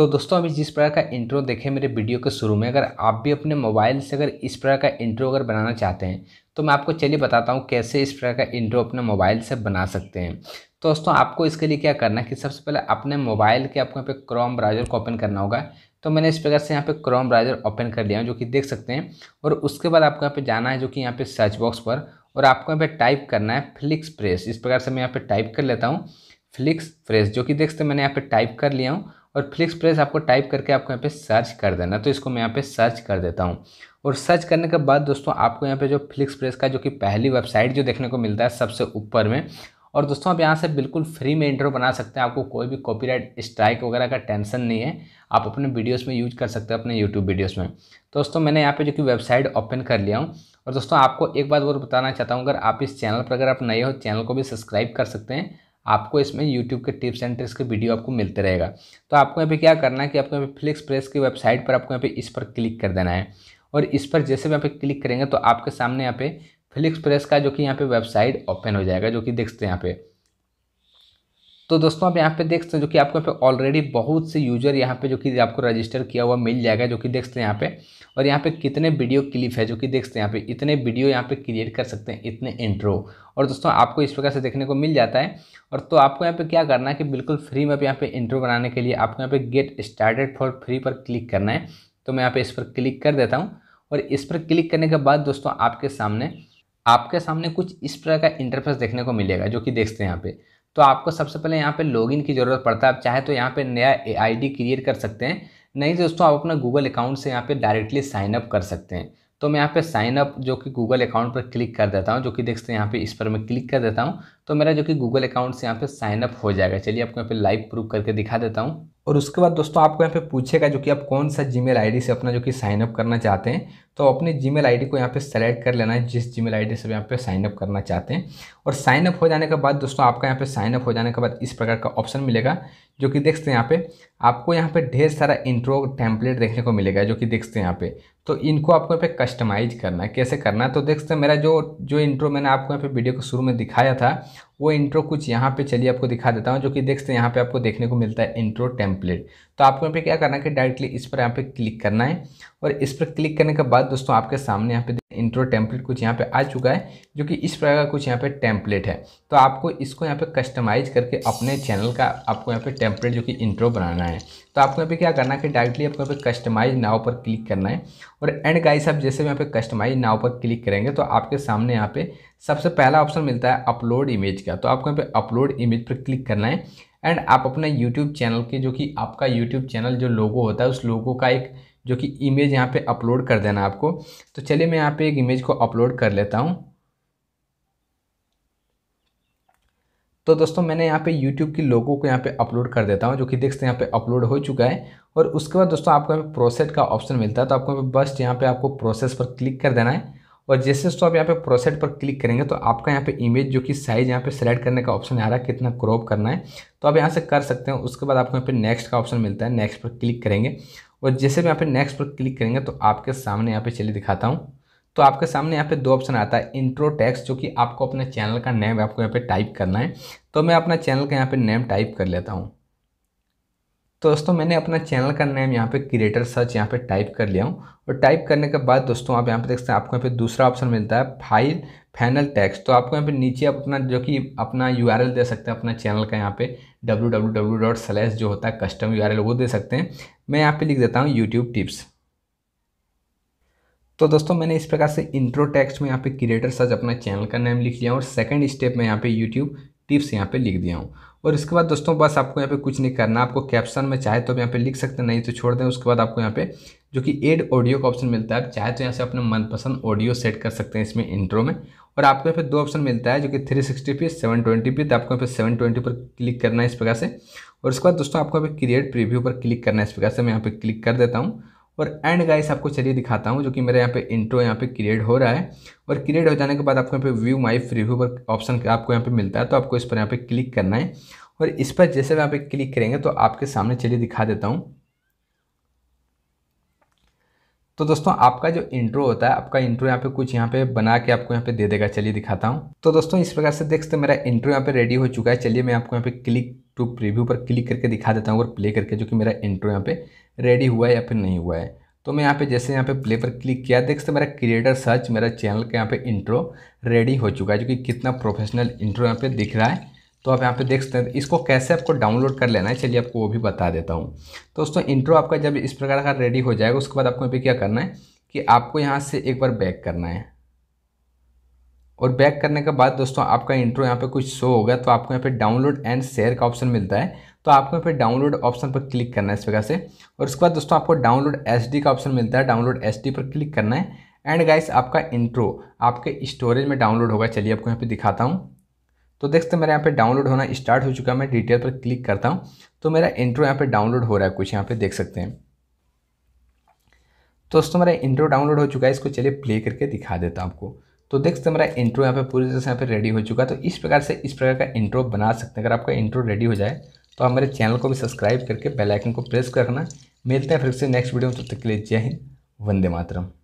तो दोस्तों अभी जिस प्रकार का इंट्रो देखे मेरे वीडियो के शुरू में अगर आप भी अपने मोबाइल से अगर इस प्रकार का इंट्रो अगर बनाना चाहते हैं तो मैं आपको चलिए बताता हूँ कैसे इस प्रकार का इंट्रो अपने मोबाइल से बना सकते हैं तो दोस्तों आपको इसके लिए क्या करना है कि सबसे पहले अपने मोबाइल के आपको यहाँ पे क्रोम ब्राउज़र को ओपन करना होगा तो मैंने इस प्रकार से यहाँ पे क्रोम ब्राउज़र ओपन कर लिया हूँ जो कि देख सकते हैं और उसके बाद आपको यहाँ पे जाना है जो कि यहाँ पे सर्च बॉक्स पर और आपको यहाँ पे टाइप करना है फ्लिक्स प्रेस इस प्रकार से मैं यहाँ पे टाइप कर लेता हूँ फ्लिक्स प्रेस जो कि देख सकते मैंने यहाँ पे टाइप कर लिया हूँ और फ्लिक्स प्रेस आपको टाइप करके आपको यहाँ पे सर्च कर देना तो इसको मैं यहाँ पे सर्च कर देता हूँ और सर्च करने के बाद दोस्तों आपको यहाँ पे जो फ्लिक्स प्रेस का जो कि पहली वेबसाइट जो देखने को मिलता है सबसे ऊपर में और दोस्तों आप यहाँ से बिल्कुल फ्री में इंट्रो बना सकते हैं आपको कोई भी कॉपीराइट स्ट्राइक वगैरह का टेंशन नहीं है आप अपने वीडियोज़ में यूज कर सकते हो अपने यूट्यूब वीडियोज़ में तो दोस्तों मैंने यहाँ पर जो कि वेबसाइट ओपन कर लिया हूँ और दोस्तों आपको एक बात और बताना चाहता हूँ अगर आप इस चैनल पर अगर आप नए हो चैनल को भी सब्सक्राइब कर सकते हैं आपको इसमें यूट्यूब के टिप्स एंड ट्रिक्स के वीडियो आपको मिलते रहेगा तो आपको यहाँ पे क्या करना है कि आपको यहाँ पे फ्लिक्स प्रेस की वेबसाइट पर आपको यहाँ पे इस पर क्लिक कर देना है और इस पर जैसे भी यहाँ पे क्लिक करेंगे तो आपके सामने यहाँ पे फ्लिक्स प्रेस का जो कि यहाँ पे वेबसाइट ओपन हो जाएगा जो कि देखते हैं यहाँ पे तो दोस्तों आप यहाँ पे देख सकते हैं जो कि आपको यहाँ पे ऑलरेडी बहुत से यूजर यहाँ पे जो कि आपको रजिस्टर किया हुआ मिल जाएगा जो कि देख सकते हैं यहाँ पे और यहाँ पे कितने वीडियो क्लिप है जो कि देख सकते हैं यहाँ पे इतने वीडियो यहाँ पे क्रिएट कर सकते हैं इतने इंट्रो और दोस्तों आपको इस प्रकार से देखने को मिल जाता है और तो आपको यहाँ पे क्या करना है कि बिल्कुल फ्री में यहाँ पे इंट्रो बनाने के लिए आपको यहाँ पे गेट स्टार्टेड फॉर फ्री पर क्लिक करना है तो मैं यहाँ पे इस पर क्लिक कर देता हूँ और इस पर क्लिक करने के बाद दोस्तों आपके सामने आपके सामने कुछ इस प्रकार का इंटरफेस देखने को मिलेगा जो कि देखते हैं यहाँ पे तो आपको सबसे पहले यहाँ पे लॉगिन की ज़रूरत पड़ता है आप चाहे तो यहाँ पे नया आईडी क्रिएट कर सकते हैं नहीं दोस्तों आप अपना गूगल अकाउंट से यहाँ पे डायरेक्टली साइन अप कर सकते हैं तो मैं यहाँ पे साइन अप जो कि गूगल अकाउंट पर क्लिक कर देता हूँ जो कि देखते हैं यहाँ पे इस पर मैं क्लिक कर देता हूँ तो मेरा जो कि गूगल अकाउंट से यहाँ पे साइन अप हो जाएगा चलिए आपको यहाँ पे लाइव प्रूफ करके दिखा देता हूँ और उसके बाद दोस्तों आपको यहाँ पे पूछेगा जो कि आप कौन सा जीमेल आईडी से अपना जो कि साइनअप करना चाहते हैं तो अपने जीमेल आईडी को यहाँ पे सेलेक्ट कर लेना है जिस जीमेल आईडी से यहाँ पे साइनअप करना चाहते हैं और साइनअप हो जाने के बाद दोस्तों आपका यहाँ पे साइनअप हो जाने के बाद इस प्रकार का ऑप्शन मिलेगा जो कि देखते हैं यहाँ पे आपको यहाँ पे ढेर सारा इंट्रो टेम्पलेट देखने को मिलेगा जो कि देखते हैं यहाँ पे तो इनको आपको यहाँ पे कस्टमाइज करना है कैसे करना है तो देखते हैं मेरा जो जो इंट्रो मैंने आपको यहाँ पे वीडियो को शुरू में दिखाया था वो इंट्रो कुछ यहाँ पे चलिए आपको दिखा देता हूँ जो कि देखते हैं यहाँ पे आपको देखने को मिलता है इंट्रो टेम्पलेट तो आपको यहाँ पे क्या करना है कि डायरेक्टली इस पर यहाँ पे क्लिक करना है और इस पर क्लिक करने के बाद दोस्तों आपके सामने यहाँ पे इंट्रो टेम्पलेट कुछ यहाँ पे आ चुका है जो कि इस प्रकार का कुछ यहाँ पे टेम्पलेट है तो आपको इसको यहाँ पे कस्टमाइज करके अपने चैनल का आपको यहाँ पे टेम्पलेट जो कि इंट्रो बनाना है तो आपको यहाँ पे क्या करना है कि डायरेक्टली आपको यहाँ पे कस्टमाइज नाव पर क्लिक करना है और एंड गाइस आप जैसे यहाँ पे कस्टमाइज नाव पर क्लिक करेंगे तो आपके सामने यहाँ पे सबसे पहला ऑप्शन मिलता है अपलोड इमेज का तो आपको यहाँ पे अपलोड इमेज पर क्लिक करना है एंड आप अपने यूट्यूब चैनल के जो कि आपका यूट्यूब चैनल जो लोगो होता है उस लोगो का एक जो कि इमेज यहाँ पे अपलोड कर देना आपको तो चलिए मैं यहाँ पे एक इमेज को अपलोड कर लेता हूँ तो दोस्तों मैंने यहाँ पे YouTube की लोगों को यहाँ पे अपलोड कर देता हूँ जो कि देख सकते हैं यहाँ पे अपलोड हो चुका है और उसके बाद दोस्तों आपको यहाँ पे प्रोसेट का ऑप्शन मिलता है तो आपको बस यहाँ पे आपको प्रोसेस पर क्लिक कर देना है और जैसे दोस्तों आप यहाँ पे प्रोसेट पर क्लिक करेंगे तो आपका यहाँ पे इमेज जो कि साइज़ यहाँ पे सेलेक्ट करने का ऑप्शन आ रहा है कितना क्रॉप करना है तो आप यहाँ से कर सकते हैं उसके बाद आपको यहाँ पे नेक्स्ट का ऑप्शन मिलता है नेक्स्ट पर क्लिक करेंगे और जैसे यहाँ पे नेक्स्ट पर क्लिक करेंगे तो आपके सामने यहाँ पे चलिए दिखाता हूँ तो आपके सामने यहाँ पे दो ऑप्शन आता है इंट्रो टैक्स जो कि आपको अपने चैनल का नेम आपको यहाँ पे टाइप करना है तो मैं अपना चैनल का यहाँ पे नेम टाइप कर लेता हूँ तो दोस्तों मैंने अपना चैनल का नेम यहाँ पे क्रिएटर सर्च यहाँ पे टाइप कर लिया हूँ और टाइप करने के बाद दोस्तों आप यहाँ पे देख सकते हैं आपको यहाँ पे दूसरा ऑप्शन मिलता है फाइल फैनल टैक्स तो आपको यहाँ पे नीचे आप अपना जो कि अपना यू दे सकते हैं अपना चैनल का यहाँ पे डब्ल्यू जो होता है कस्टम यू वो दे सकते हैं मैं यहाँ पे लिख देता हूँ यूट्यूब टिप्स तो दोस्तों मैंने इस प्रकार से इंट्रो टैक्स में यहाँ पे क्रिएटर सर्च अपना चैनल का नेम लिख लिया और सेकंड स्टेप में यहाँ पे यूट्यूब टिप्स यहाँ पे लिख दिया हूँ और इसके बाद दोस्तों बस आपको यहाँ पे कुछ नहीं करना आपको कैप्शन में चाहे तो आप यहाँ पे लिख सकते हैं नहीं तो छोड़ दें उसके बाद आपको यहाँ पे जो कि एड ऑडियो का ऑप्शन मिलता है आप चाहे तो यहाँ से अपने मनपसंद ऑडियो सेट कर सकते हैं इसमें इंट्रो में और आपको यहाँ पे दो ऑप्शन मिलता है जो कि three sixty P seven twenty पे तो आपको यहाँ पे सेवन ट्वेंटी पर क्लिक करना है इस प्रकार से और उसके बाद दोस्तों आपको यहाँ पे क्रिएट प्रीव्यू पर क्लिक करना है इस प्रकार से मैं यहाँ पे क्लिक कर देता हूँ और एंड गाइस आपको चलिए दिखाता हूँ जो कि मेरा यहाँ पे इंट्रो यहाँ पे क्रिएट हो रहा है और क्रिएट हो जाने के बाद आपको यहाँ पे व्यू माई फ्री व्यू पर ऑप्शन आपको यहाँ पे मिलता है तो आपको इस पर यहाँ पे क्लिक करना है और इस पर जैसे यहाँ पे क्लिक करेंगे तो आपके सामने चलिए दिखा देता हूँ तो दोस्तों आपका जो इंट्रो होता है आपका इंट्रो यहाँ पे कुछ यहाँ पे बना के आपको यहाँ पे दे देगा चलिए दिखाता हूँ तो दोस्तों इस प्रकार से देखते मेरा इंट्रो यहाँ पे रेडी हो चुका है चलिए मैं आपको यहाँ पे क्लिक टू तो प्रीव्यू पर क्लिक करके दिखा देता हूँ और प्ले करके जो कि मेरा इंट्रो यहाँ पे रेडी हुआ है या फिर नहीं हुआ है तो मैं यहाँ पे जैसे यहाँ पे प्ले पर क्लिक किया देख सकते मेरा क्रिएटर सर्च मेरा चैनल का यहाँ पे इंट्रो रेडी हो चुका है जो कि कितना प्रोफेशनल इंट्रो यहाँ पे दिख रहा है तो आप यहाँ पे देख सकते हैं इसको कैसे आपको डाउनलोड कर लेना है चलिए आपको वो भी बता देता हूँ तो दोस्तों इंट्रो आपका जब इस प्रकार का रेडी हो जाएगा उसके बाद आपको यहाँ पे क्या करना है कि आपको यहाँ से एक बार बैक करना है और बैक करने के बाद दोस्तों आपका इंट्रो यहाँ पे कुछ शो होगा तो आपको यहाँ पे डाउनलोड एंड शेयर का ऑप्शन मिलता है तो आपको यहाँ पे डाउनलोड ऑप्शन पर क्लिक करना है इस प्रकार से और उसके बाद दोस्तों आपको डाउनलोड एस का ऑप्शन मिलता है डाउनलोड एस पर क्लिक करना है एंड गाइस आपका इंट्रो आपके स्टोरेज में डाउनलोड होगा चलिए आपको यहाँ पर दिखाता हूँ तो देखते मेरा यहाँ पे डाउनलोड होना स्टार्ट हो चुका है मैं डिटेल पर क्लिक करता हूँ तो मेरा इंट्रो यहाँ पे डाउनलोड हो रहा है कुछ यहाँ पे देख सकते हैं तो दोस्तों मेरा इंट्रो डाउनलोड हो चुका है इसको चलिए प्ले करके दिखा देता हूँ आपको तो देख सकते तो मेरा इंट्रो यहाँ पे पूरी तरह से यहाँ पे रेडी हो चुका है तो इस प्रकार से इस प्रकार का इंट्रो बना सकते हैं अगर आपका इंट्रो रेडी हो जाए तो आप हमारे चैनल को भी सब्सक्राइब करके बेल आइकन को प्रेस करना मिलते हैं फिर से नेक्स्ट वीडियो में तब तो तक के लिए जय हिंद वंदे मातरम